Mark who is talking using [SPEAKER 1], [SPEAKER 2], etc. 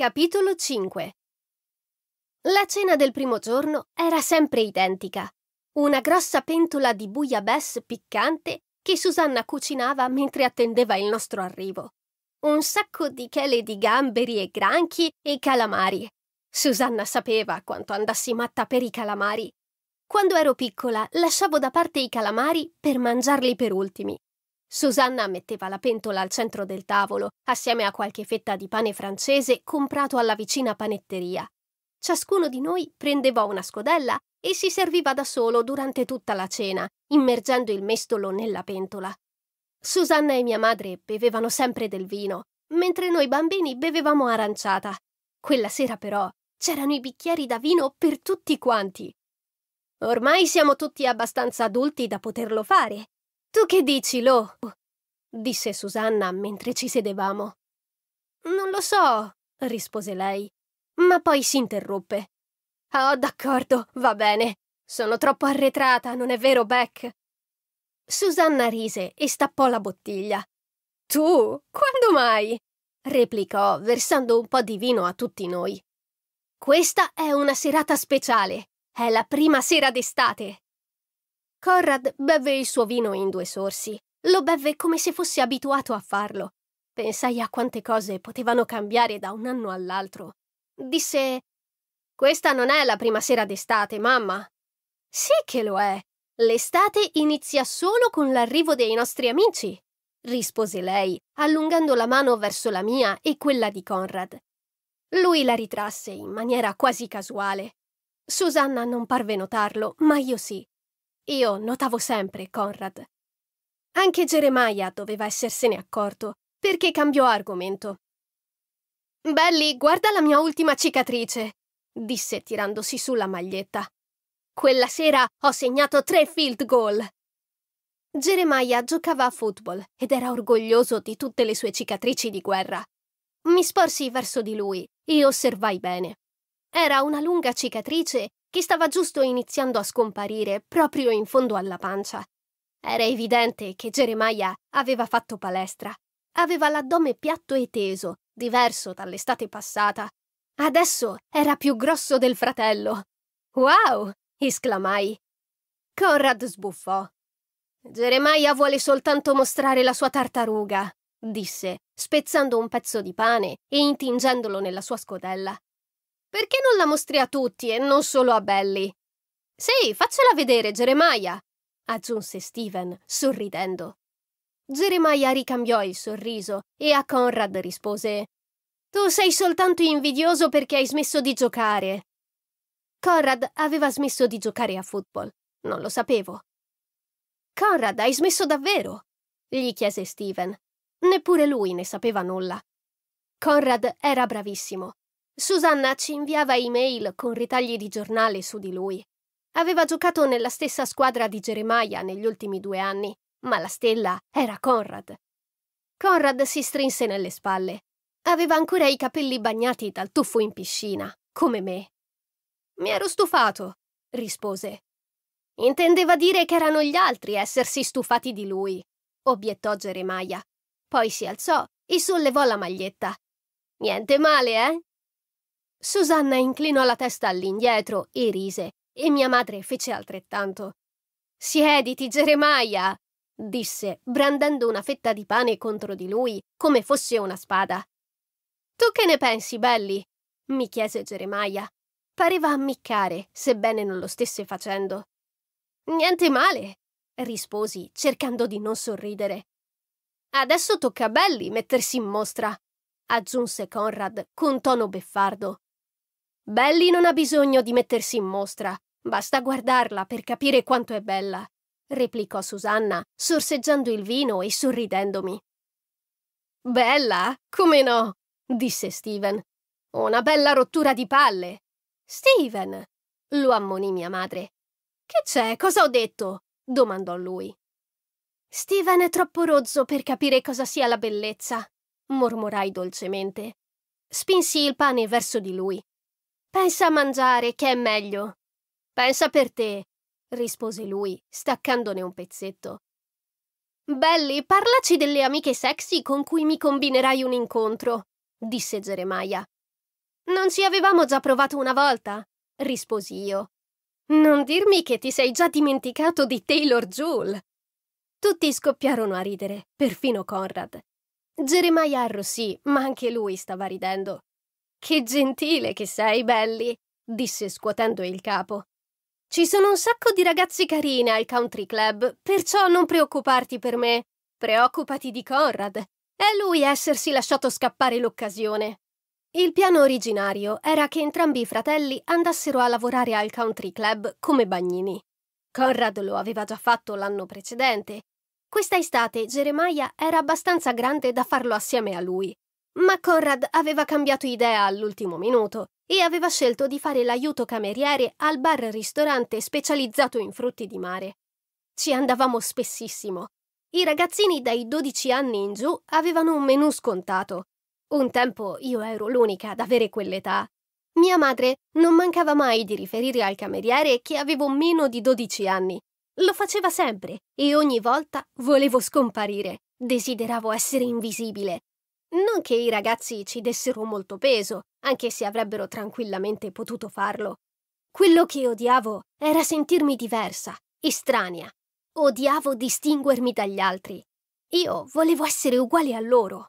[SPEAKER 1] Capitolo 5 La cena del primo giorno era sempre identica. Una grossa pentola di buia bouillabaisse piccante che Susanna cucinava mentre attendeva il nostro arrivo. Un sacco di chele di gamberi e granchi e calamari. Susanna sapeva quanto andassi matta per i calamari. Quando ero piccola lasciavo da parte i calamari per mangiarli per ultimi. Susanna metteva la pentola al centro del tavolo, assieme a qualche fetta di pane francese comprato alla vicina panetteria. Ciascuno di noi prendeva una scodella e si serviva da solo durante tutta la cena, immergendo il mestolo nella pentola. Susanna e mia madre bevevano sempre del vino, mentre noi bambini bevevamo aranciata. Quella sera però c'erano i bicchieri da vino per tutti quanti. Ormai siamo tutti abbastanza adulti da poterlo fare, tu che dici, Lo? disse Susanna mentre ci sedevamo. Non lo so, rispose lei, ma poi si interruppe. Oh, d'accordo, va bene. Sono troppo arretrata, non è vero, Beck? Susanna rise e stappò la bottiglia. Tu? Quando mai? replicò, versando un po' di vino a tutti noi. Questa è una serata speciale. È la prima sera d'estate. Conrad beve il suo vino in due sorsi. Lo beve come se fosse abituato a farlo. Pensai a quante cose potevano cambiare da un anno all'altro. Disse: Questa non è la prima sera d'estate, mamma. Sì che lo è. L'estate inizia solo con l'arrivo dei nostri amici, rispose lei, allungando la mano verso la mia e quella di Conrad. Lui la ritrasse in maniera quasi casuale. Susanna non parve notarlo, ma io sì. Io notavo sempre Conrad. Anche Jeremiah doveva essersene accorto, perché cambiò argomento. Belli, guarda la mia ultima cicatrice, disse tirandosi su la maglietta. Quella sera ho segnato tre field goal. Jeremiah giocava a football ed era orgoglioso di tutte le sue cicatrici di guerra. Mi sporsi verso di lui e osservai bene. Era una lunga cicatrice che stava giusto iniziando a scomparire proprio in fondo alla pancia. Era evidente che Jeremiah aveva fatto palestra. Aveva l'addome piatto e teso, diverso dall'estate passata. Adesso era più grosso del fratello. Wow! esclamai. Conrad sbuffò. Jeremiah vuole soltanto mostrare la sua tartaruga, disse, spezzando un pezzo di pane e intingendolo nella sua scodella. Perché non la mostri a tutti e non solo a Belly? Sì, faccela vedere, Geremia, aggiunse Steven, sorridendo. Geremia ricambiò il sorriso e a Conrad rispose Tu sei soltanto invidioso perché hai smesso di giocare. Conrad aveva smesso di giocare a football. Non lo sapevo. Conrad, hai smesso davvero? gli chiese Steven. Neppure lui ne sapeva nulla. Conrad era bravissimo Susanna ci inviava email con ritagli di giornale su di lui. Aveva giocato nella stessa squadra di Geremia negli ultimi due anni, ma la stella era Conrad. Conrad si strinse nelle spalle. Aveva ancora i capelli bagnati dal tuffo in piscina, come me. Mi ero stufato, rispose. Intendeva dire che erano gli altri essersi stufati di lui, obiettò Geremia. Poi si alzò e sollevò la maglietta. Niente male, eh? Susanna inclinò la testa all'indietro e rise, e mia madre fece altrettanto. Siediti, Geremia! disse, brandendo una fetta di pane contro di lui, come fosse una spada. Tu che ne pensi, Belli? mi chiese Geremia. Pareva ammiccare, sebbene non lo stesse facendo. Niente male, risposi, cercando di non sorridere. Adesso tocca a Belli mettersi in mostra, aggiunse Conrad con tono beffardo. Belli non ha bisogno di mettersi in mostra, basta guardarla per capire quanto è bella, replicò Susanna, sorseggiando il vino e sorridendomi. Bella? Come no? disse Steven. Una bella rottura di palle. Steven! lo ammonì mia madre. Che c'è? Cosa ho detto? domandò lui. Steven è troppo rozzo per capire cosa sia la bellezza, mormorai dolcemente. Spinsi il pane verso di lui Pensa a mangiare, che è meglio. Pensa per te, rispose lui, staccandone un pezzetto. Belli, parlaci delle amiche sexy con cui mi combinerai un incontro, disse Geremia. Non ci avevamo già provato una volta? risposi io. Non dirmi che ti sei già dimenticato di Taylor Jewel. Tutti scoppiarono a ridere, perfino Conrad. Geremia arrossì, ma anche lui stava ridendo. Che gentile che sei, belli, disse scuotendo il capo. Ci sono un sacco di ragazzi carine al country club, perciò non preoccuparti per me. Preoccupati di Conrad. È lui a essersi lasciato scappare l'occasione. Il piano originario era che entrambi i fratelli andassero a lavorare al country club come bagnini. Conrad lo aveva già fatto l'anno precedente. Questa estate Jeremiah era abbastanza grande da farlo assieme a lui ma Conrad aveva cambiato idea all'ultimo minuto e aveva scelto di fare l'aiuto cameriere al bar-ristorante specializzato in frutti di mare. Ci andavamo spessissimo. I ragazzini dai 12 anni in giù avevano un menù scontato. Un tempo io ero l'unica ad avere quell'età. Mia madre non mancava mai di riferire al cameriere che avevo meno di 12 anni. Lo faceva sempre e ogni volta volevo scomparire. Desideravo essere invisibile non che i ragazzi ci dessero molto peso, anche se avrebbero tranquillamente potuto farlo. Quello che odiavo era sentirmi diversa, estranea. Odiavo distinguermi dagli altri. Io volevo essere uguale a loro.